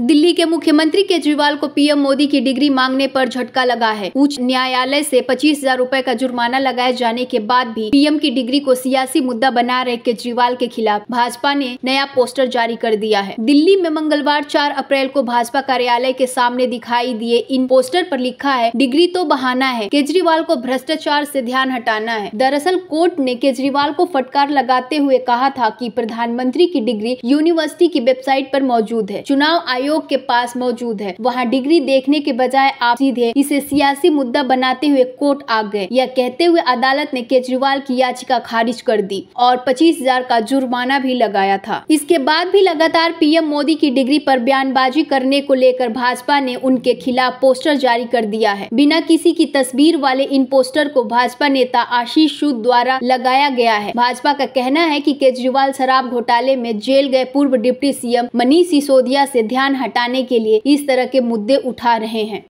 दिल्ली के मुख्यमंत्री केजरीवाल को पीएम मोदी की डिग्री मांगने पर झटका लगा है उच्च न्यायालय से पच्चीस हजार रूपए का जुर्माना लगाए जाने के बाद भी पीएम की डिग्री को सियासी मुद्दा बना रहे केजरीवाल के खिलाफ भाजपा ने नया पोस्टर जारी कर दिया है दिल्ली में मंगलवार 4 अप्रैल को भाजपा कार्यालय के सामने दिखाई दिए इन पोस्टर आरोप लिखा है डिग्री तो बहाना है केजरीवाल को भ्रष्टाचार ऐसी ध्यान हटाना है दरअसल कोर्ट ने केजरीवाल को फटकार लगाते हुए कहा था की प्रधानमंत्री की डिग्री यूनिवर्सिटी की वेबसाइट आरोप मौजूद है चुनाव आयोग आयोग के पास मौजूद है वहाँ डिग्री देखने के बजाय आप सीधे इसे सियासी मुद्दा बनाते हुए कोर्ट आ गए यह कहते हुए अदालत ने केजरीवाल की याचिका खारिज कर दी और पच्चीस हजार का जुर्माना भी लगाया था इसके बाद भी लगातार पीएम मोदी की डिग्री पर बयानबाजी करने को लेकर भाजपा ने उनके खिलाफ पोस्टर जारी कर दिया है बिना किसी की तस्वीर वाले इन पोस्टर को भाजपा नेता आशीष सूद द्वारा लगाया गया है भाजपा का कहना है की केजरीवाल शराब घोटाले में जेल गए पूर्व डिप्टी सीएम मनीष सिसोदिया ऐसी ध्यान हटाने के लिए इस तरह के मुद्दे उठा रहे हैं